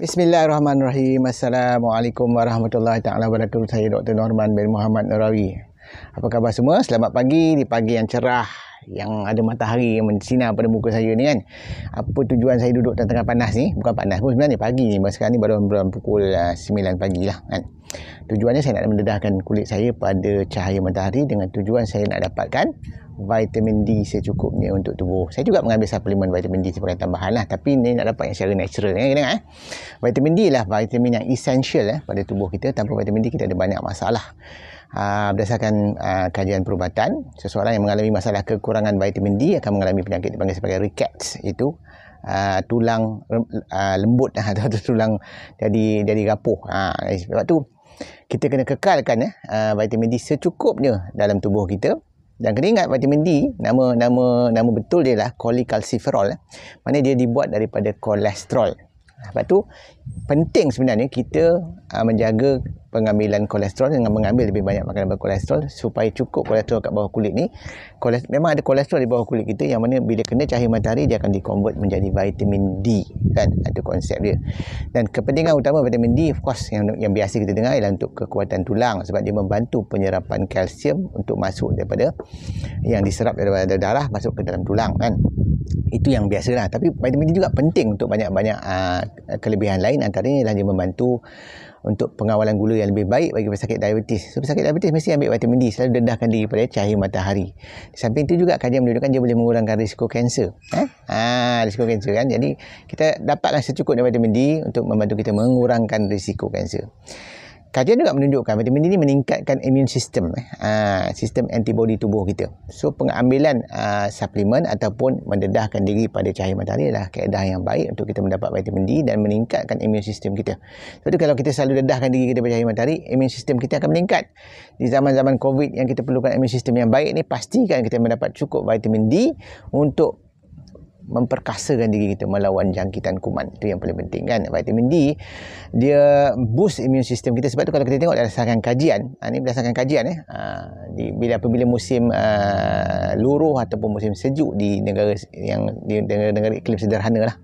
Bismillahirrahmanirrahim. Assalamualaikum warahmatullahi taala wabarakatuh. Saya Dr. Norman bin Muhammad Nurawi. Apa khabar semua? Selamat pagi di pagi yang cerah yang ada matahari yang mencinar pada muka saya ni kan. Apa tujuan saya duduk tengah-tengah panas ni? Bukan panas pun sebenarnya pagi ni. Sekarang ni baru bulan pukul uh, ah, 9 pagi lah kan. Tujuannya saya nak mendedahkan kulit saya pada cahaya matahari dengan tujuan saya nak dapatkan vitamin D secukupnya untuk tubuh. Saya juga mengambil suplemen vitamin D sebagai tambahan lah. Tapi ni nak dapat yang secara natural. Eh, kena, eh? Vitamin D lah vitamin yang essential eh, pada tubuh kita. Tanpa vitamin D kita ada banyak masalah. Uh, berdasarkan uh, kajian perubatan, seseorang yang mengalami masalah kekurangan kekurangan vitamin D akan mengalami penyakit dipanggil sebagai rickets itu uh, tulang uh, lembut atau tulang jadi jadi rapuh. Ha, sebab tu kita kena kekalkan eh, uh, vitamin D secukupnya dalam tubuh kita. Dan kena ingat vitamin D, nama nama nama betul dia lah, colicalciferol. Eh. Mana dia dibuat daripada kolesterol. Lepas tu, penting sebenarnya kita uh, menjaga pengambilan kolesterol dengan mengambil lebih banyak makanan berkolesterol supaya cukup kolesterol kat bawah kulit ni kolesterol, memang ada kolesterol di bawah kulit kita yang mana bila kena cahaya matahari dia akan dikonvert menjadi vitamin D kan ada konsep dia dan kepentingan utama vitamin D of course yang, yang biasa kita dengar ialah untuk kekuatan tulang sebab dia membantu penyerapan kalsium untuk masuk daripada yang diserap daripada darah masuk ke dalam tulang kan itu yang biasalah tapi vitamin D juga penting untuk banyak-banyak ah, kelebihan lain lain antaranya ialah dia membantu untuk pengawalan gula yang lebih baik bagi pesakit diabetes. So, pesakit diabetes mesti ambil vitamin D selalu dedahkan diri pada cahaya matahari. Di samping itu juga kajian menunjukkan dia boleh mengurangkan risiko kanser. Eh? Ah, risiko kanser kan. Jadi kita dapatlah secukupnya vitamin D untuk membantu kita mengurangkan risiko kanser kajian juga menunjukkan vitamin D ini meningkatkan imun sistem, aa, eh. ha, sistem antibody tubuh kita so pengambilan aa, ha, suplemen ataupun mendedahkan diri pada cahaya matahari adalah keadaan yang baik untuk kita mendapat vitamin D dan meningkatkan imun sistem kita sebab tu kalau kita selalu dedahkan diri kita pada cahaya matahari imun sistem kita akan meningkat di zaman-zaman covid yang kita perlukan imun sistem yang baik ini pastikan kita mendapat cukup vitamin D untuk memperkasakan diri kita melawan jangkitan kuman itu yang paling penting kan vitamin D dia boost imun sistem kita sebab tu kalau kita tengok berdasarkan kajian ini ha, berdasarkan kajian eh ha, di bila apabila musim uh, luruh ataupun musim sejuk di negara yang di negara-negara iklim sederhana lah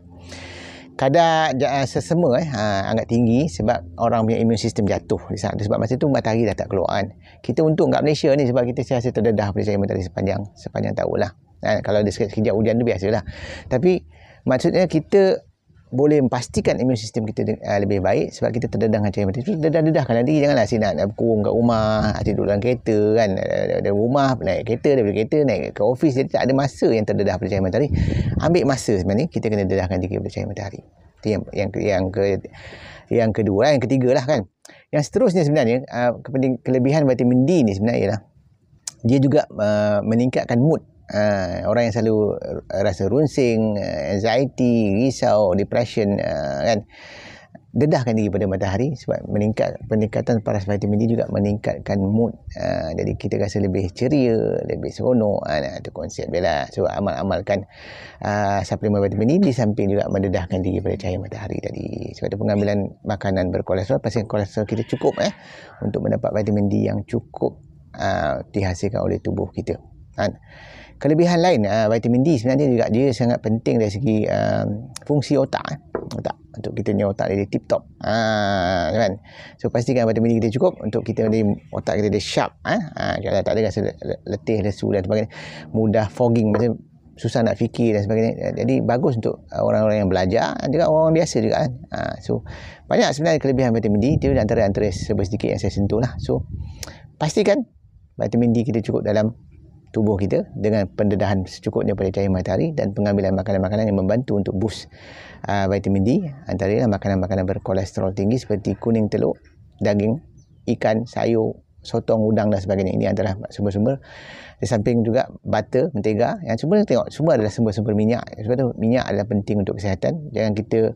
kadar uh, sesema eh, ha, agak tinggi sebab orang punya imun sistem jatuh di sebab masa tu matahari dah tak keluar kan kita untung kat Malaysia ni sebab kita siasat terdedah pada cahaya matahari sepanjang sepanjang tahun lah Ha, kalau ada sekejap hujan tu biasalah. Tapi maksudnya kita boleh memastikan imun sistem kita uh, lebih baik sebab kita terdedah dengan cahaya matahari. terdedah dedahkan nanti janganlah asyik nak, nak kurung kat rumah, asyik duduk dalam kereta kan. Dari rumah, naik kereta, dari kereta, naik ke ofis. Jadi tak ada masa yang terdedah pada cahaya matahari. Ambil masa sebenarnya kita kena dedahkan diri pada cahaya matahari. Itu yang, yang, yang, ke, yang kedua lah, yang ketiga lah kan. Yang seterusnya sebenarnya, uh, kelebihan vitamin D ni sebenarnya ialah dia juga uh, meningkatkan mood uh, orang yang selalu rasa runsing, anxiety, risau, depression uh, kan. Dedahkan diri pada matahari sebab meningkat peningkatan paras vitamin D juga meningkatkan mood. Uh, jadi kita rasa lebih ceria, lebih seronok. Uh, nah, itu konsep dia lah. So amal-amalkan uh, suplemen vitamin D di samping juga mendedahkan diri pada cahaya matahari tadi. Sebab itu pengambilan makanan berkolesterol, pasien kolesterol kita cukup eh. Untuk mendapat vitamin D yang cukup uh, dihasilkan oleh tubuh kita. Uh, kelebihan lain uh, vitamin D sebenarnya juga dia sangat penting dari segi um, fungsi otak eh, otak untuk kita punya otak dia tip top ha, kan so pastikan vitamin D kita cukup untuk kita ni otak kita dia sharp eh ha? ha, kalau tak ada rasa letih lesu dan sebagainya mudah fogging macam susah nak fikir dan sebagainya eh, jadi bagus untuk orang-orang yang belajar dan juga orang-orang biasa juga kan ha, so banyak sebenarnya kelebihan vitamin D itu antara-antara sebesar sedikit yang saya sentuh lah so pastikan vitamin D kita cukup dalam tubuh kita dengan pendedahan secukupnya pada cahaya matahari dan pengambilan makanan-makanan yang membantu untuk boost uh, vitamin D antaranya makanan-makanan berkolesterol tinggi seperti kuning telur, daging, ikan, sayur, sotong, udang dan sebagainya ini antara sumber-sumber di samping juga butter, mentega yang semua tengok semua adalah sumber-sumber minyak sebab itu minyak adalah penting untuk kesihatan jangan kita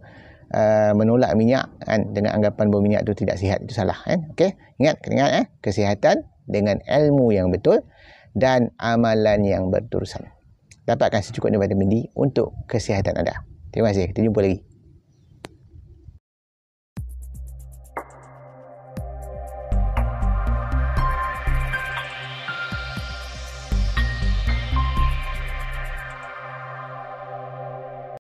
Uh, menolak minyak kan dengan anggapan bahawa minyak itu tidak sihat itu salah kan okey ingat kena ingat eh kesihatan dengan ilmu yang betul dan amalan yang berterusan. Dapatkan secukupnya vitamin D untuk kesihatan anda. Terima kasih. Kita jumpa lagi.